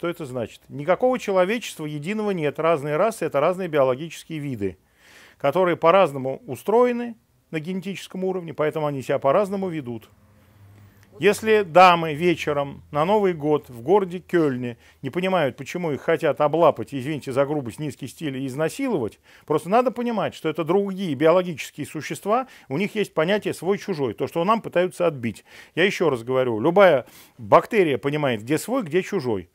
Что это значит? Никакого человечества единого нет. Разные расы – это разные биологические виды, которые по-разному устроены на генетическом уровне, поэтому они себя по-разному ведут. Если дамы вечером на Новый год в городе Кёльне не понимают, почему их хотят облапать, извините за грубость, низкий стиль и изнасиловать, просто надо понимать, что это другие биологические существа, у них есть понятие свой-чужой, то, что нам пытаются отбить. Я еще раз говорю, любая бактерия понимает, где свой, где чужой.